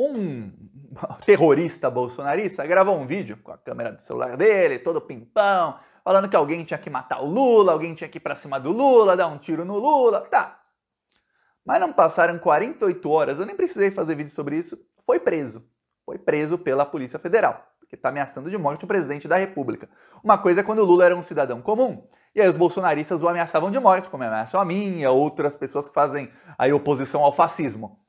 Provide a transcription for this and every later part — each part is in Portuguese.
um terrorista bolsonarista gravou um vídeo com a câmera do celular dele, todo pimpão, falando que alguém tinha que matar o Lula, alguém tinha que ir pra cima do Lula, dar um tiro no Lula, tá. Mas não passaram 48 horas, eu nem precisei fazer vídeo sobre isso, foi preso. Foi preso pela Polícia Federal, porque tá ameaçando de morte o presidente da República. Uma coisa é quando o Lula era um cidadão comum, e aí os bolsonaristas o ameaçavam de morte, como ameaçam a mim e a outras pessoas que fazem aí oposição ao fascismo.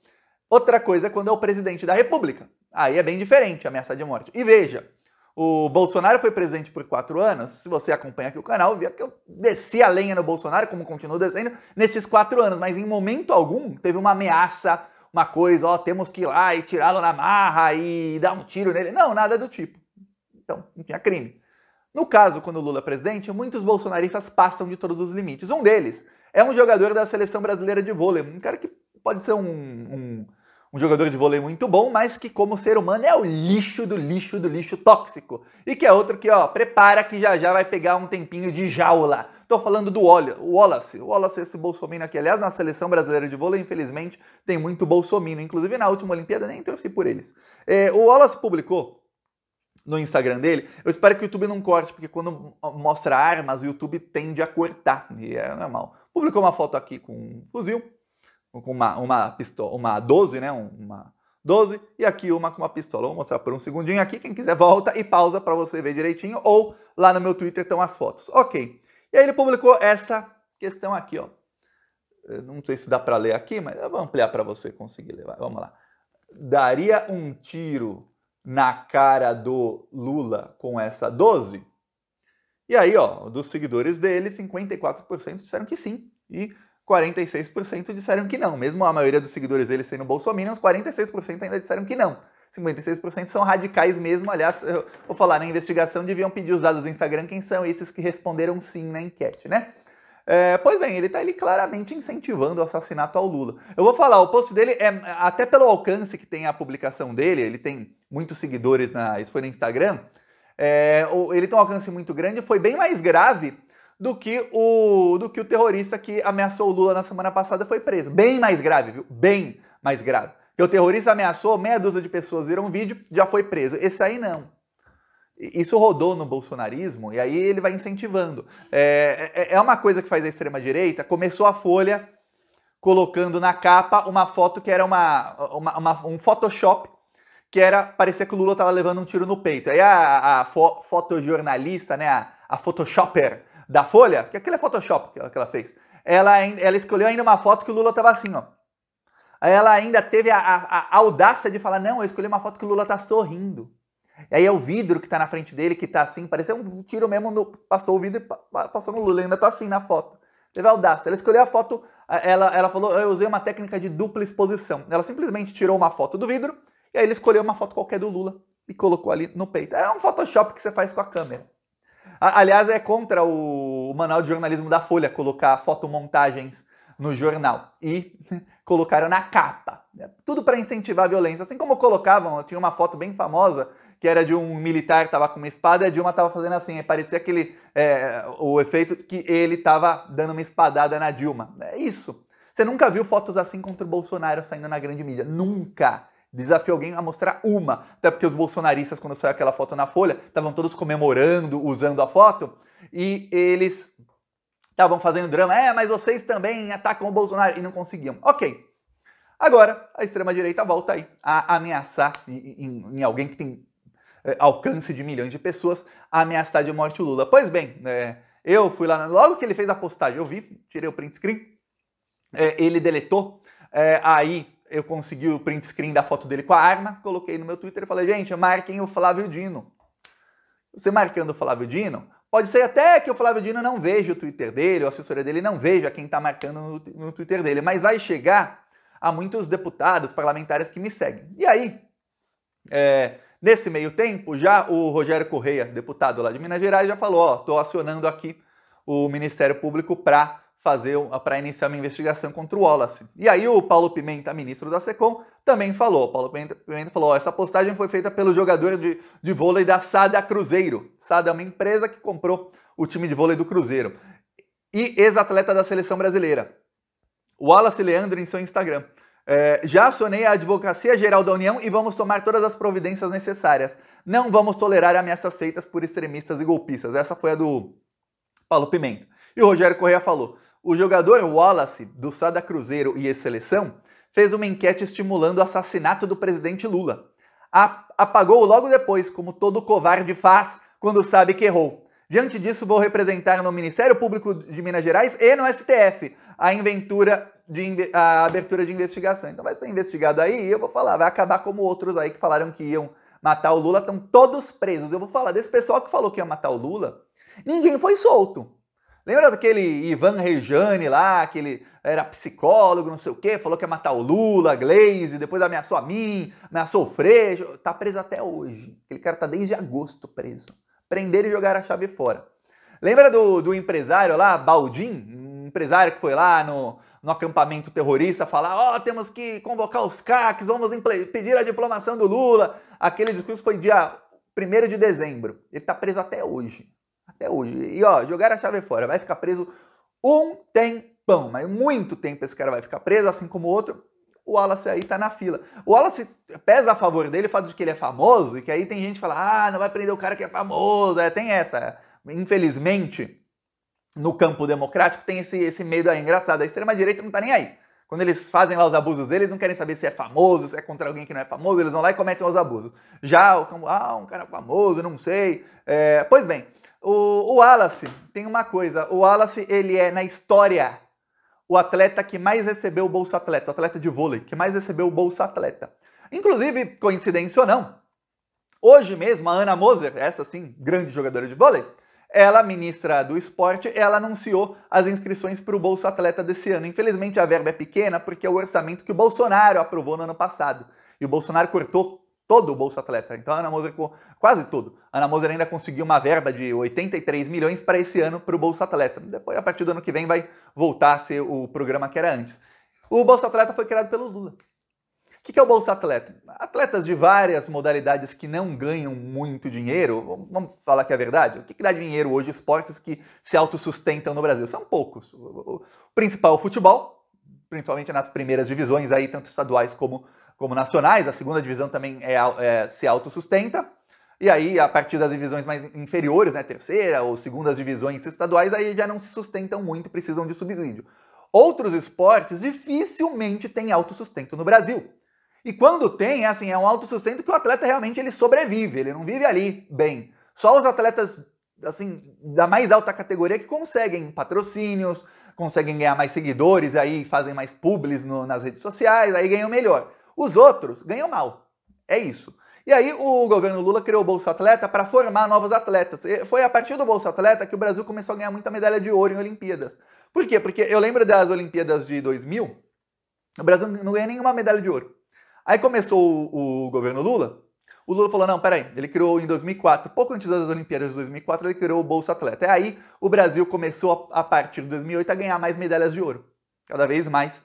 Outra coisa é quando é o presidente da República. Aí é bem diferente a ameaça de morte. E veja, o Bolsonaro foi presidente por quatro anos. Se você acompanha aqui o canal, via que eu desci a lenha no Bolsonaro, como continuo descendo, nesses quatro anos. Mas em momento algum teve uma ameaça, uma coisa, ó, temos que ir lá e tirá-lo na marra e dar um tiro nele. Não, nada do tipo. Então, não tinha crime. No caso, quando o Lula é presidente, muitos bolsonaristas passam de todos os limites. Um deles é um jogador da seleção brasileira de vôlei, um cara que pode ser um, um um jogador de vôlei muito bom, mas que como ser humano é o lixo do lixo do lixo tóxico. E que é outro que, ó, prepara que já já vai pegar um tempinho de jaula. Tô falando do Wallace. O Wallace, esse bolsominion aqui. Aliás, na seleção brasileira de vôlei, infelizmente, tem muito bolsominion. Inclusive, na última Olimpíada, nem torci por eles. É, o Wallace publicou no Instagram dele. Eu espero que o YouTube não corte, porque quando mostra armas, o YouTube tende a cortar. E é normal. Publicou uma foto aqui com um fuzil com uma, uma pistola, uma 12, né? Uma 12 e aqui uma com uma pistola. Vou mostrar por um segundinho aqui. Quem quiser volta e pausa para você ver direitinho. Ou lá no meu Twitter estão as fotos. Ok. E aí ele publicou essa questão aqui, ó. Eu não sei se dá para ler aqui, mas eu vou ampliar para você conseguir levar. Vamos lá. Daria um tiro na cara do Lula com essa 12? E aí, ó, dos seguidores dele, 54% disseram que sim. E 46% disseram que não. Mesmo a maioria dos seguidores dele sendo bolsominions, 46% ainda disseram que não. 56% são radicais mesmo. Aliás, eu vou falar, na investigação deviam pedir os dados do Instagram quem são esses que responderam sim na enquete, né? É, pois bem, ele está ali claramente incentivando o assassinato ao Lula. Eu vou falar, o post dele é até pelo alcance que tem a publicação dele, ele tem muitos seguidores na, isso foi no Instagram. É, ele tem um alcance muito grande, foi bem mais grave do que o do que o terrorista que ameaçou o Lula na semana passada foi preso. Bem mais grave, viu? Bem mais grave. Porque o terrorista ameaçou, meia dúzia de pessoas viram um vídeo, já foi preso. Esse aí não. Isso rodou no bolsonarismo e aí ele vai incentivando. É, é, é, uma coisa que faz a extrema-direita. Começou a Folha colocando na capa uma foto que era uma, uma, uma um Photoshop que era parecia que o Lula estava levando um tiro no peito. Aí a, a, a fo, fotojornalista, né, a, a Photoshopper, da Folha, que aquele é Photoshop que ela, que ela fez, ela, ela escolheu ainda uma foto que o Lula estava assim, ó. Ela ainda teve a, a, a, audácia de falar: não, eu escolhi uma foto que o Lula tá sorrindo. E aí é o vidro que tá na frente dele, que tá assim, parece um tiro mesmo, no, passou o vidro e passou no Lula, ainda tá assim na foto. Teve a audácia. Ela escolheu a foto, ela, ela falou: eu usei uma técnica de dupla exposição. Ela simplesmente tirou uma foto do vidro, e aí ele escolheu uma foto qualquer do Lula e colocou ali no peito. É um Photoshop que você faz com a câmera. Aliás, é contra o Manual de Jornalismo da Folha colocar fotomontagens no jornal. E colocaram na capa. É tudo para incentivar a violência. Assim como colocavam, tinha uma foto bem famosa que era de um militar que estava com uma espada e a Dilma estava fazendo assim, é, parecia aquele é, o efeito que ele estava dando uma espadada na Dilma. É isso. Você nunca viu fotos assim contra o Bolsonaro saindo na grande mídia. Nunca. Desafio alguém a mostrar uma. Até porque os bolsonaristas, quando saiu aquela foto na Folha, estavam todos comemorando, usando a foto, e eles estavam fazendo drama. É, mas vocês também atacam o Bolsonaro e não conseguiam. Ok. Agora, a extrema-direita volta aí a ameaçar em, em alguém que tem eh, alcance de milhões de pessoas, a ameaçar de morte o Lula. Pois bem, é, eu fui lá, logo que ele fez a postagem, eu vi, tirei o print screen, é, ele deletou, aí eu consegui o print screen da foto dele com a arma, coloquei no meu Twitter e falei, gente, marquem o Flávio Dino. Você marcando o Flávio Dino, pode ser até que o Flávio Dino não veja o Twitter dele, o assessoria dele não veja quem está marcando no, no Twitter dele, mas vai chegar a muitos deputados, parlamentares que me seguem. E aí, é, nesse meio tempo, já o Rogério Correia, deputado lá de Minas Gerais, já falou, ó, tô acionando aqui o Ministério Público para fazer para iniciar uma investigação contra o Wallace. E aí o Paulo Pimenta, ministro da Secom, também falou. O Paulo Pimenta falou: essa postagem foi feita pelo jogador de, de vôlei da Sada Cruzeiro. Sada é uma empresa que comprou o time de vôlei do Cruzeiro. E ex-atleta da seleção brasileira. Wallace Leandro em seu Instagram. É, já acionei a Advocacia Geral da União e vamos tomar todas as providências necessárias. Não vamos tolerar ameaças feitas por extremistas e golpistas. Essa foi a do Paulo Pimenta. E o Rogério Correa falou: o jogador Wallace, do Sada Cruzeiro e ex-seleção, fez uma enquete estimulando o assassinato do presidente Lula. Apagou logo depois, como todo covarde faz quando sabe que errou. Diante disso, vou representar no Ministério Público de Minas Gerais e no STF a, inventura de, a abertura de investigação. Então vai ser investigado aí e eu vou falar, vai acabar como outros aí que falaram que iam matar o Lula, estão todos presos. Eu vou falar desse pessoal que falou que ia matar o Lula, ninguém foi solto. Lembra daquele Ivan Rejane lá, que ele era psicólogo, não sei o quê, falou que ia matar o Lula, a Glaze, depois ameaçou a mim, ameaçou o Frejo. Tá preso até hoje. Aquele cara tá desde agosto preso. Prender e jogar a chave fora. Lembra do, do empresário lá, Baldin? Um empresário que foi lá no, no acampamento terrorista falar: ó, oh, temos que convocar os CACs, vamos pedir a diplomação do Lula. Aquele discurso foi dia 1 de dezembro. Ele tá preso até hoje. Até hoje. E ó, jogar a chave fora, vai ficar preso um tempão, mas muito tempo esse cara vai ficar preso, assim como o outro. O Wallace aí tá na fila. O Wallace pesa a favor dele o fato de que ele é famoso, e que aí tem gente que fala, ah, não vai prender o cara que é famoso. É, tem essa. Infelizmente, no campo democrático tem esse, esse medo aí engraçado. A extrema-direita não tá nem aí. Quando eles fazem lá os abusos, eles não querem saber se é famoso, se é contra alguém que não é famoso, eles vão lá e cometem os abusos. Já o campo, ah, um cara famoso, não sei. É, pois bem, o, o Wallace, tem uma coisa, o Wallace, ele é, na história, o atleta que mais recebeu o Bolsa Atleta, o atleta de vôlei, que mais recebeu o Bolsa Atleta. Inclusive, coincidência ou não, hoje mesmo a Ana Moser, essa sim, grande jogadora de vôlei, ela, ministra do esporte, ela anunciou as inscrições para o Bolsa Atleta desse ano. Infelizmente a verba é pequena porque é o orçamento que o Bolsonaro aprovou no ano passado. E o Bolsonaro cortou todo o Bolsa Atleta. Então a Ana Moser, quase tudo. A Ana Moser ainda conseguiu uma verba de 83 milhões para esse ano para o Bolsa Atleta. Depois, a partir do ano que vem, vai voltar a ser o programa que era antes. O Bolsa Atleta foi criado pelo Lula. O que é o Bolsa Atleta? Atletas de várias modalidades que não ganham muito dinheiro, vamos falar que é verdade, o que, que dá dinheiro hoje esportes que se autossustentam no Brasil? São poucos. O principal é o futebol, principalmente nas primeiras divisões, aí, tanto estaduais como como nacionais, a segunda divisão também é, é, se autossustenta. E aí, a partir das divisões mais inferiores, né, terceira ou segundas divisões estaduais, aí já não se sustentam muito, precisam de subsídio. Outros esportes dificilmente têm autossustento no Brasil. E quando tem, é assim, é um autossustento que o atleta realmente ele sobrevive, ele não vive ali bem. Só os atletas assim da mais alta categoria que conseguem patrocínios, conseguem ganhar mais seguidores, aí fazem mais publis no, nas redes sociais, aí ganham melhor. Os outros ganham mal. É isso. E aí o governo Lula criou o Bolsa Atleta para formar novos atletas. E foi a partir do Bolsa Atleta que o Brasil começou a ganhar muita medalha de ouro em Olimpíadas. Por quê? Porque eu lembro das Olimpíadas de 2000, o Brasil não ganhou nenhuma medalha de ouro. Aí começou o, o governo Lula, o Lula falou: não, peraí, ele criou em 2004, pouco antes das Olimpíadas de 2004, ele criou o Bolsa Atleta. e é aí o Brasil começou, a partir de 2008, a ganhar mais medalhas de ouro, cada vez mais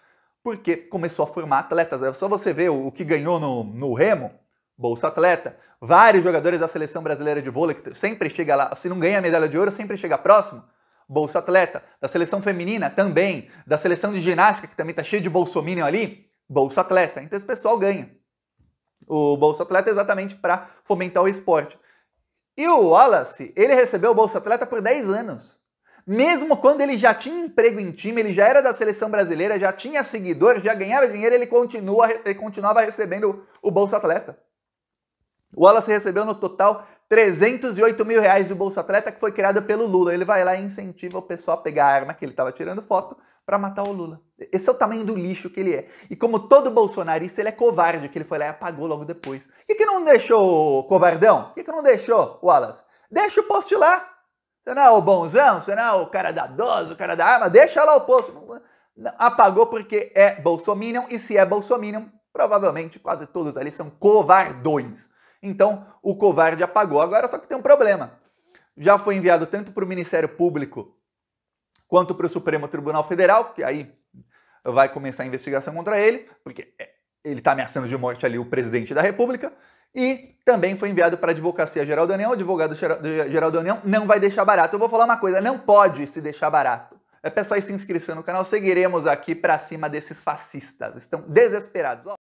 porque começou a formar atletas. É só você ver o, que ganhou no, no remo, Bolsa Atleta. Vários jogadores da seleção brasileira de vôlei que sempre chega lá, se não ganha medalha de ouro, sempre chega próximo. Bolsa Atleta. Da seleção feminina também. Da seleção de ginástica, que também está cheio de bolsomínio ali. Bolsa Atleta. Então esse pessoal ganha. O Bolsa Atleta é exatamente para fomentar o esporte. E o Wallace, ele recebeu o Bolsa Atleta por 10 anos. Mesmo quando ele já tinha emprego em time, ele já era da seleção brasileira, já tinha seguidor, já ganhava dinheiro, ele, continua, ele continuava recebendo o Bolsa Atleta. O Wallace recebeu no total 308 mil reais do Bolsa Atleta que foi criado pelo Lula. Ele vai lá e incentiva o pessoal a pegar a arma que ele estava tirando foto para matar o Lula. Esse é o tamanho do lixo que ele é. E como todo bolsonarista, ele é covarde, que ele foi lá e apagou logo depois. O que, que não deixou, covardão? O que, que não deixou, Wallace? Deixa o post lá. Será é o bonzão? Será é o cara da dose, o cara da arma? Deixa lá o posto. Apagou porque é bolsominion e se é bolsominion, provavelmente quase todos ali são covardões. Então, o covarde apagou. Agora só que tem um problema. Já foi enviado tanto para o Ministério Público quanto para o Supremo Tribunal Federal, que aí vai começar a investigação contra ele, porque é, ele está ameaçando de morte ali o presidente da República. E também foi enviado para a Advocacia Geral da União. O advogado geral da União não vai deixar barato. Eu vou falar uma coisa: não pode se deixar barato. É pessoal, se inscrever no canal. Seguiremos aqui para cima desses fascistas. Estão desesperados.